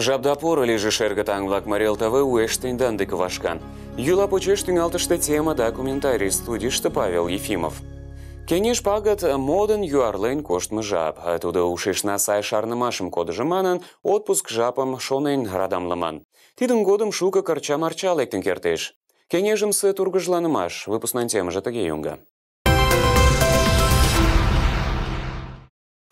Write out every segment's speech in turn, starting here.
жабдапор или же шергатанглак марелтавы уэштень дандык вашкан. Юла почештень алтышты тема да комментарий что Павел Ефимов. Кенеш пагат э, моден юарлен коштмы жап. Э, Туда ушишна сай шарнымашым кодыжы манын, отпуск жапым шонен радамлыман. Тидын годым шука карча марча лектін кертеш. Кенежімсі тургыжланымаш, выпуснан же тыге юнга.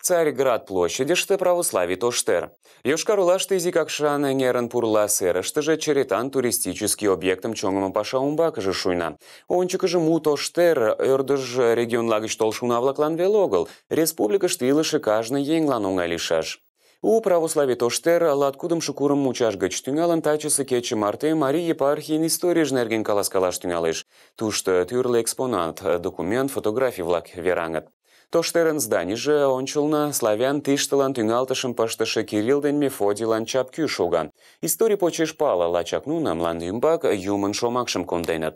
Царьград площади шты православий тоштер. Йошкар-Улаш изи как шана нерен пурла сэра, что же черетан туристический объектом чонгам паша умбак же шуйна. Ончик же му тоштер, эрдыж регион лагыч толшуна влаклан велогл, республика штилыши каждый енглан лишаш. У православи тоштер латкудым шукурым мучаш гыч тӱҥалын тачысе кече марте Марий епархийын историйже нерген каласкалаш тӱҥалеш. Тушто тюрлы экспонат, документ, фотографии влак вераҥыт. Тоштерен зданиже ончылно славян тиштылан тӱҥалтышым пыштыше Кирилл ден Мефодилан чапкӱ шога. Историй почеш пала, лачак нуно мланде ӱмбак юмын шомакшым конденыт.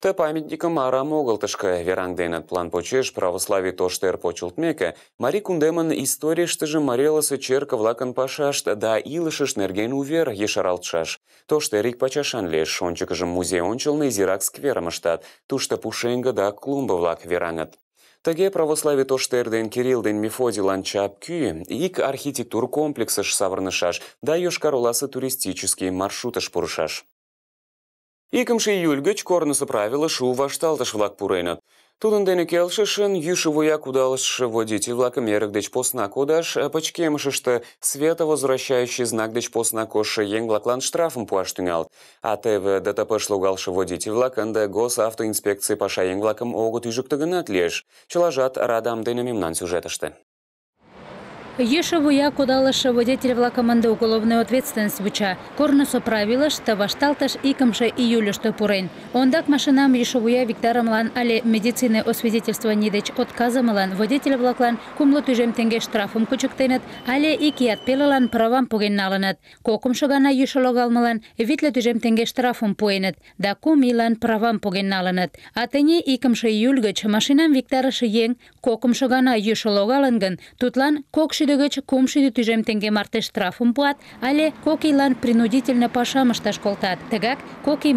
Ты памятникым арам огыл тышке вераҥденыт. План почеш православий тоштер почылтмеке, Марий кундемын историйыштыже Марелысе черке-влакын пашашт да илышышт нерген увер ешаралтшаш. Тоштер ик пачашан лиеш, ончыкыжым музей ончылно изирак скверым ыштат. тушта пушенга да клумба влак вераҥыт. Тыге православий тоштер ден Кирилл ден Мефодий ланчап күй, ик архитектур комплексыш савырнышаш, да Йошкар Оласы туристический маршрутыш пурышаш. Икымше июль гыч корнысо правила шу вашталтыш-влак пуреныт. Тудынден келшышын юшевуя кудалышшы водитель лакомерок деч посна кодаш, а что света возвращающий знак деч посна кошы ең лаклан штрафым пуаш тюнялт. А теве ДТП шлугалшы водитель лакында гос автоинспекции паша ең лакым огыт южіктігін атлеш. Чылажат радам денемімнан сюжетышты. Ешеву я водитель детелевла команда уголовной ответственность выча. Корнусо что тавашталтыш и камше июлешты пурен. Ондак машинам Ешевуя Виктарымлан але медицины нидеч деч отказамылан водитель влаклан кумлы тюжем тенге штрафым күчіктенет, але кият пелылан правам пуген налынет. Кокымшы гана ешелогалмылан витле тюжем тенге штрафом пуэнет, да кум илан правам пуген налынет. Атыне икымшы июль гыч машинам Виктарышы ең кокымшы гана ешелогалын гын, тутлан кокши түйдөгөч кумшиди түжемтенге марте штрафым пуат але кок ийлан принудительно пашам ышташ колтат тыгак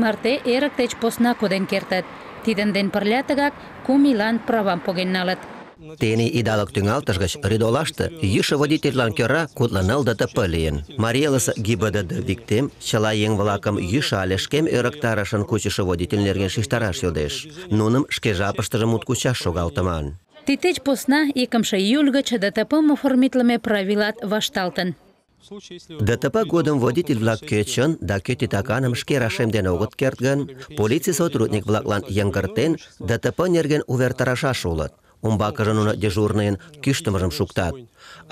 марте эрык посна коден кертыт тидын ден пырля тыгак кум правам поген налыт Тений идалык тӱҥалтыш гыч рӱдолаште йӱшӧ водительлан кӧра кудло ныл ДТП лийын. Марийлысе ГИБДД виктем чыла еҥ-влакым йӱшӧ алешкем шкем ӧрыктарышын кучышо водитель нерген шижтараш йодеш. Нуным шке жапыштыже мут кучаш шогалтыман. Титеч посна 2 юльга, гыч ДТП оформитлыме правилат вашталтын. ДТП годым водитель-влак кӧчын да кӧ титаканым шке рашемден огыт керт гын, сотрудник-влаклан йыҥгыртен ДТП нерген увертарашаш улыт. Умбакыже нуно дежурныйын кӱштымыжым шуктат.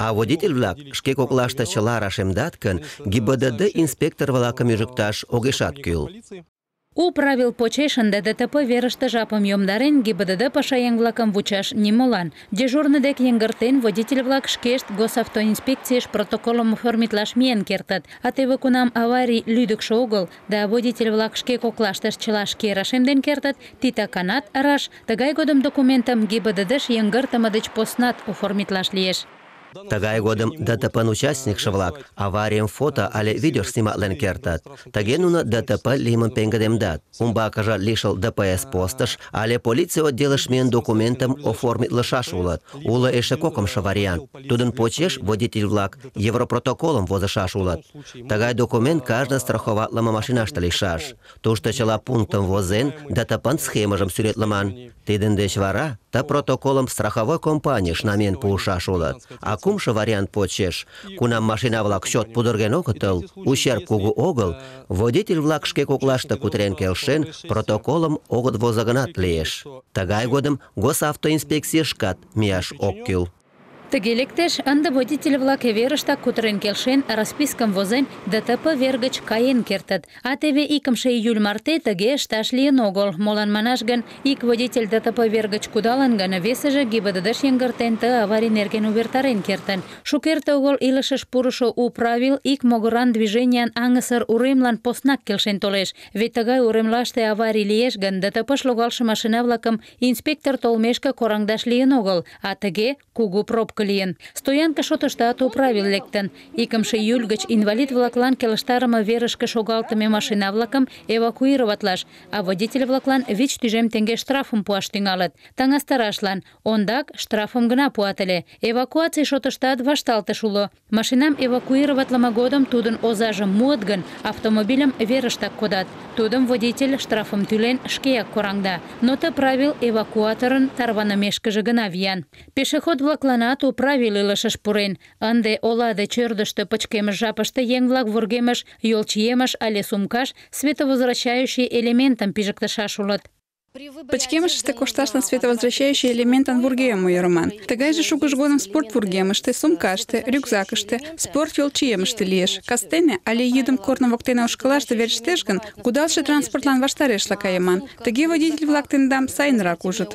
А водитель-влак шке коклашта чыла рашемдат даткан, ГИБДД инспектор-влакым ӱжыкташ огешат кӱл. У правил почешын да ДТП верышты жапым йомдарен ГИБДД паша еҥ-влакым вучаш нимолан. Дежурный дек йыҥгыртен водитель-влак шкешт госавтоинспекцийыш протоколым оформитлаш миен кертыт. А теве кунам аварий лӱдыкшӧ огыл, да водитель-влак шке коклаштышт чыла шке рашемден кертыт, титаканат раш, тыгай годым документым ГИБДД-ш йыҥгыртыме деч поснат оформитлаш лиеш. Тагай годым ДТП участник влак аварием фото але видео сниматлен кертат. Тыге нуно ДТП лиймым пеҥгыдемдат. Умбакыже лишыл ДПС постыш але полиция отделыш миен документым лышаш улыт. Ула эше кокымшо вариант. Тудын почеш водитель-влак Европротоколым возышаш улыт. Тыгай документ страховат страховатлыме машинаште лишаш. Тушто чыла пунктым возен, ДТПн схемыжым сӱретлыман. Тидын деч вара та протоколым страховой компаний шнамен пуышаш улыт. А кумшы вариант почеш, кунам машина-влак счет пудырген огытыл, ущерб кугу огыл, водитель-влак шке коклашты кутырен келшен, протоколым огыт возо лиеш. Тыгай годым госавтоинспекция шкат мияш ок лектеш, ынде водитель-влак верышта кутырен келшен, распискым возен, ДТП гыч каен кертыт. А теве икымше июль марте тыге ышташ лийын огыл. Молан манаш гын, ик водитель ДТП гыч кудалын гын, весыже ГИБДДш йыҥгыртен ты аварий нерген увертарен кертын. Шукерте огыл илышыш пурышо у правил ик могыран движениян аҥысыр уремлан поснак келшен толеш. Вет тыгай уремлаште аварий лиеш гын, ДТПш логалше машина-влакым инспектор толмешке кораҥдаш лийын огыл, а тыге кугу пробка кілейін. Стоянка шотышта топравил лектін. 2 июль гыч инвалид влаклан келыштарымы верышкы шогалтыме машина влакым эвакуироватлаш, а водитель влаклан вич тӱжем тенге штрафым пуаш тӱҥалыт. таңастарашлан ондак штрафым гына пуат ыле. Эвакуаций ад вашталтыш уло. Машинам эвакуироватлыме годым тудын озажым муыт гын, автомобильым верыштак кодат. Тудым водитель штрафым тӱлен шкеяк кораҥда. Но ты правил эвакуаторын тарванымешкыже гына вян Пешеход-влакланат Управе лылышыш пурен. Ынде ола де ӧрдыжтӧ пычкемыш жапыште еҥ-влак вургемыш, йолчиемыш але сумкаш световозвращающий элементым пижыктышаш улыт. Пычкемышыште кошташна световозвращающий элементан вургемым ойырыман. Тыгайже шукыж годым спорт вургемыште, сумкаште, рюкзакыште, спорт йолчиемыште лиеш. Кастене але йӱдым корно воктене ошкылаште верештеш гын, кудалше транспортлан ваштарешла кайыман. Тыге водитель-влак тендам сайынрак ужыт.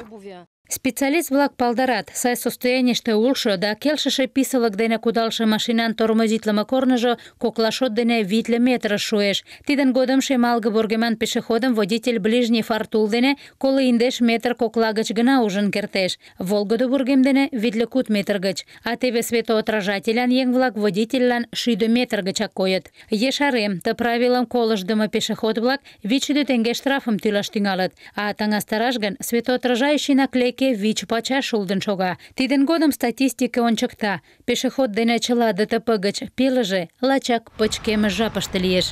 Специалист влак палдарат, сай состояниште улшо да келшеше писылык дене кудалше машинан тормозитлыме корныжо коклашот дене витле метр шуэш. Тидын годымше малгы бургеман пешеходам водитель ближний фартул дене колы индеш метр кокла гыч гына ужын кертеш. Волгыдо бургем дене витле кут метр гыч, а теве светоотражателян ең влак водительлан шӱдӧ метр гычак койыт. Ешарем, ты правилам колыштдымо пешеход-влак вичшӱдӧ тенге штрафым тӱлаш тӱҥалыт, а таҥастараш гын светоотражающий наклейка эки вич пача шулдын шога. Тидын годым статистика ончыкта. Пешеход дене чыла ДТП гыч пелыже лачак пычкемыш жапыште лиеш.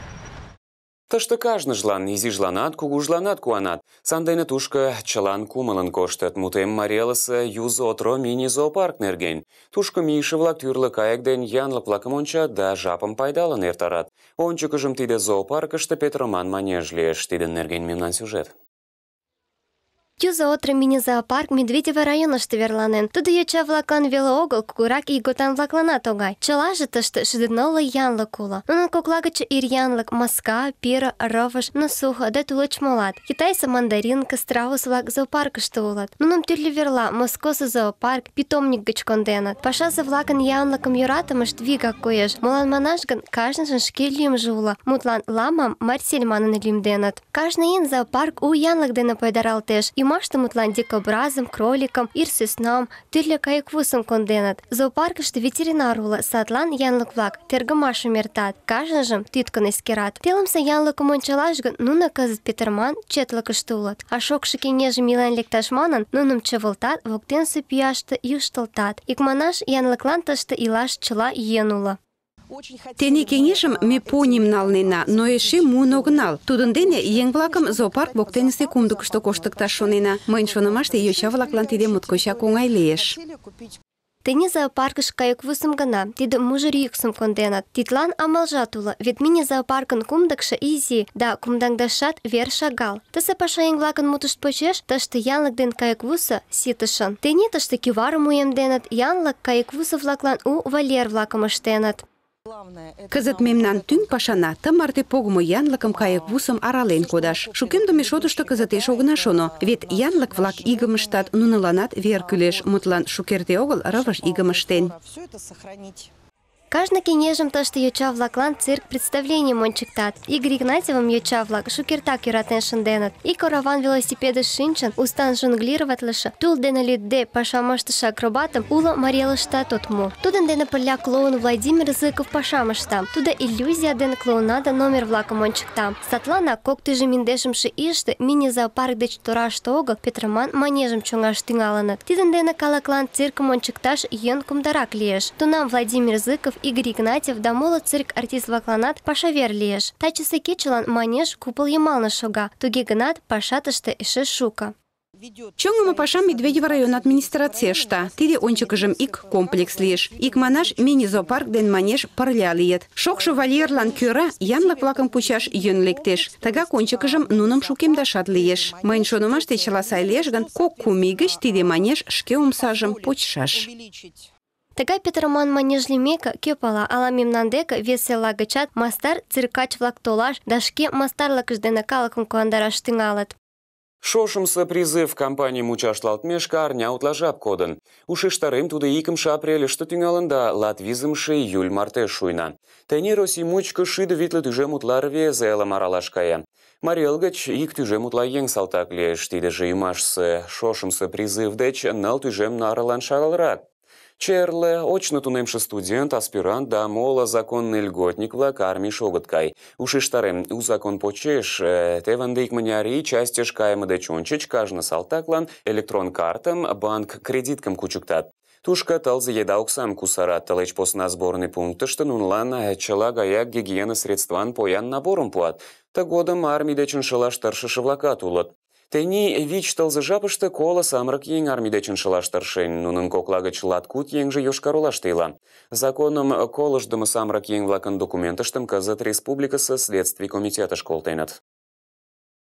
Тышты кажныжлан, изижланат, кугужланат куанат. Сандене тушко чылан кумылын коштыт. Мутем марелысы юзо отро мини-зоопарк нерген. Тушко мийыше-влак тӱрлӧ кайык ден янлык-влакым ончат да жапым пайдалын эртарат. Ончыкыжым тиде зоопаркыште Петроман манеж лиеш. Тидын нерген мемнан сюжет. Юза отрым мини-зоопарк Медведева района Штеверланен. Туда Туды яча влакан огол, кукурак и ийготан влаклана тогай. Чылаже что шыдынолы янлык уло. Нунын ну, кокла гыч ир янлык, маска, пира, ровыш, носуха ну, да тулыч молат. Китайсы мандаринка, страус-влак зоопаркышты улат. Нуным тӱрлӧ верла Москосо зоопарк питомник гыч конденыт. Пашазе-влакын янлыкым йӧратымышт вигак коеш. Молан манаш гын, кажныжын шке лӱмжӧ уло. Мутлан, ламам Марсель манын Каждый ин ийын зоопарк у Янлак дена дене теж И Юмаштым утлан дикобразым, кроликым, ирсӧснам, тӱрлӧ кайыквусым конденат. Зоопаркыште ветеринар уло, садлан янлык-влак тергымашым эртат, кажныжым тӱткын эскерат. Телымсе янлыкым ончалаш гын, нуно кызыт Петерман четлыкыште улыт, а шокшо кеҥежым илен лекташ манын, нуным чывылтат, воктенсе пияшты юштылтат. Икманаш, янлыклан тышты илаш чыла йӧн уло. Тени кеңешім ме поним налнена, но эше мунок нал. Тудын дене ең-влакым зоопарк воктенісе кумдыкышто коштыкташ шонена. Мыйын шонымаште йоча-влаклан тиде моткочак оңай лиеш. Тени зоопаркыш вусым гына, тиде мужыр йӱксым конденыт. Титлан амалжат вет мини зоопаркын кумдыкша изи, да кумдаҥдашат вер шагал. Тысе пашаеҥ-влакын мутышт почеш тыште янлык ден кайыквусо ситышын. Тений тыште кӱварым уэмденыт, янлык кайыквусо-влаклан у валер влакым ыштеныт. Кызыт мемнан тӱҥ пашана ты марте погымо янлыкым кайыквусым арален кодаш. Шукемдыме шотышто кызытеш огына шоно, вет янлык-влак игым нуныланат вер кӱлеш, мутлан шукерте огыл рывыж игым Кажна кенежем то, что ючавлак лан цирк представление мончиктат. Игорь Игнатьевым ючавлак шукертак юратен шенденат. И караван велосипеды шинчен устан жонглировать жонглироватлыша. Тул дена лидде пашамаштыша акробатам ула Марьялышта тотму. Тудын дене пырля клоун Владимир Зыков пашамышта. Туда иллюзия ден клоунада номер влака мончикта. Сатлана кок тыжы миндешымше иште мини-зоопарк деч тораш огыл Петроман манежым чоҥаш тӱҥалыныт. Тидын дене калаклан циркым ончыкташ йӧн кумдарак лиеш. Тунам Владимир Зыков Игорь Игнатьев, Дамола, цирк, артист Вакланат, Паша Верлиеш, Тачисы Кичелан, Манеж, Купол Ямалнышуга, Тугигнат, Пашатышты и Шишука. Чонгума пашам Медведева район администрации шта. Тыри ончыкыжым ик комплекс лиеш. Ик манаш мини-зоопарк ден манеш парля лиет. Шокшо вольерлан кӧра янлык-влакым пучаш йӧн лектеш. Тыгак нуном нуным шукемдашат лиеш. Мыйын шонымаште чыла сай лиеш ган. кок-кум тыри гыч тиде манеш шке омсажым почшаш. Тыгай петраман манеж лимека кепала ала мемнан деке гычат мастар циркач-влак толаш да шке мастарлыкышт дене калыкым куандараш тӱҥалыт. Шошымсы призыв кампаний мучашлалтмеш арня утла жап кодын. Ушештарем туды икымше апрельыште тӱҥалын да латвизымше июль марте шуйна. Тений Россий мучко шӱдӧ витле тӱжем утла рвезе элым аралаш кая. Марий гыч ик тӱжем утла еҥ салтак лиеш, тидыже ӱмашсе шошымсы призыв деч ныл тӱжем нарылан Черле очно тунемшы студент, аспирант, да мола законный льготник, льготникла кармі шовыткай. Ушиштарым у закон почеш, э, теванды икманяри частеш каймыде чончич кажны салтаклан электрон картам, банк кредиткам кучуктат. Тушка талзы еда оксам кусара тылеч посна сборный пункт, что нунлан э, чыла гаяк гигиена средстван поян набором пуат. Тыгодым армий дечын шылаш старше влакат улыт. Тени вич тылзыжапышты колы самырык ең армидечін шылаштыршын, нунын коклагыч латкут енжі юшкар улаштыйла. Законым колыждымы самырык ең влакын документыштым кызыт республикасы следствий комитетыш колтенет.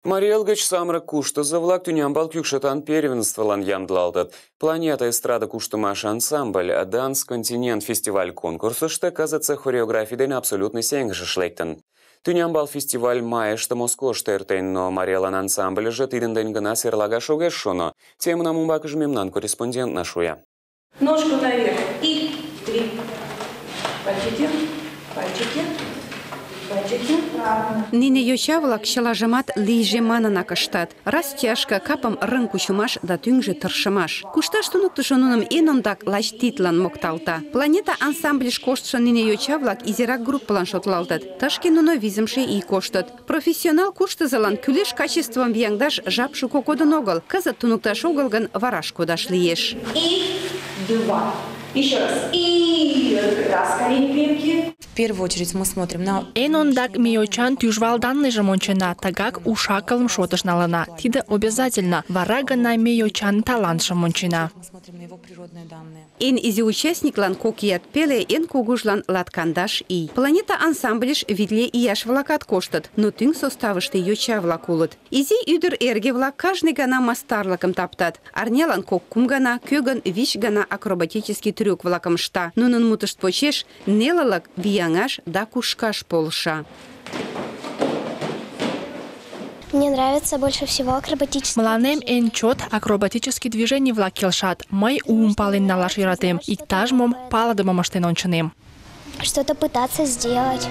Мариэлгыч самрак куштызы влак тюнямбал кюкшетан первенстволан ямдлалдат. Планета эстрада куштымаш ансамбль, Данс континент фестиваль конкурсышты казаться хореографиден абсолютный сенгышы шлектін. Тюнямбал фестиваль маэштамос коштертейно Марелан ансамбль жетиденденгана серлага шогешшоно. Темна мумбакыш мемнан корреспондент нашуя. Ножку наверх и три. Пальчики, пальчики. Нине йоча-влак чылажымат лийжеманын акыштат. Растяжка, капым рын кучымаш да тӱҥжӧ тыршымаш. Кушташ туныктышо нуным эн ондак лач титлан мокталта. Планета ансамбльыш коштшо нине йоча-влак изирак группылан шотлалтыт. Тышке нуно визымше ий коштыт. Профессионал куштызылан кӱлеш качествым вияҥдаш жап шуко кодын огыл. Кызыт туныкташ огыл гын, вараш кодаш лиеш. два. Еще раз. И раз колени крепкие. В первую очередь мы смотрим на... Энондак миочан тюжвалданный же мончана, тагак ушакалым шотышналана. Тида обязательно. Варага на миочан талант же мончана. Мы смотрим на его природные данные. Эн изи участниклан кок пеле, эн кугужлан латкандаш ий. Планета ансамблеш витле ияш-влакат коштыт, но тӱҥ составышты йоча-влак улыт. Изи ӱдыр эрге-влак каждый гана мастарлыкым таптат. Арнялан кок-кум гана, кӧ вич гана акробатический трюк-влакым ышта. Нунын мутышт почеш нелылык да кушкаш полша. Мне нравится больше всего акробатические Мланем энчот акробатические движения в лакелшат. Май ум пален на лаш иратем. И тажмом паладом маштен Что-то пытаться сделать.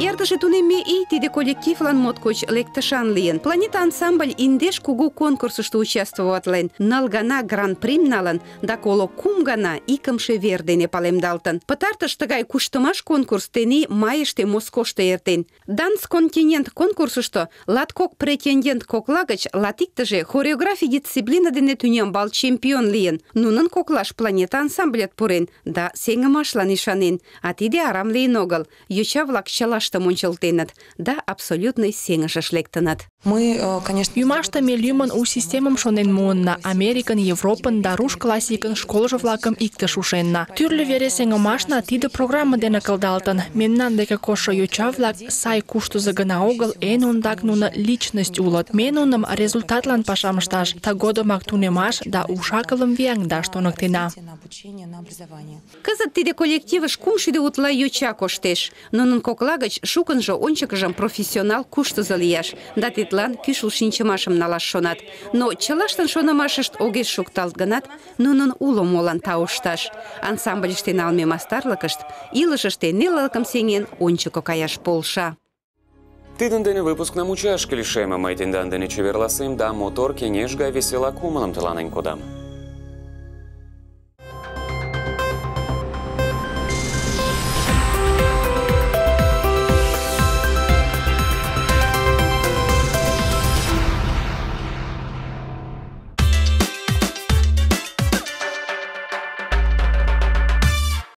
эрдыже тунемме ий тиде коллективлан моткоч лектышан лийын планета ансамбль индеш кугу конкурсышты участвоватлен ныл гана гран прим налын да коло кум гана икымше вер дене палемдалтын пытартыш тыгай куштымаш конкурс тений майыште москошты эртен данс континент конкурсышто латкок претендент кокла гыч латиктыже хореографий дисциплина дене бал чемпион лийын нунын коклаш планета ансамблет пурен да сеҥымашлан а тиде арам лийын огыл йоча-влак юмашта мончалтенат да абсолютный сеҥышыш лектыныт. Мы, э, конечно, Юмашта лӱмын у системым шонен муынна, Американ, Европан, да руш классикын же влакым иктыш ушенна. Тӱрлӧ вере сеҥымашна тиде программа дене кылдалтын. Меннан деке кошо йоча-влак сай кушту гына огыл, эн ондак нуно личность улыт. Ме результатлан пашам ышташ, тыгодымак тунемаш да уш вианг да туныктена. Кызыт тиде коллективыш кумшӱдӧ утла йоча коштеш. Нунын кокла гыч шукынжо ончыкыжым профессионал куштызо лияш да тидлан кӱшыл шинчымашым налаш шонат. Но чылаштын шонымашышт огеш шукталт гынат, нунын уло молан таушташ. Ансамбльыште налме мастарлыкышт илышыште нелылыкым сеҥен ончыко каяш полша. Тидын дене выпускна мучашке лишеме мый тендан дене чеверласым да мотор кеҥеж гай весела кумылым тыланен кодам.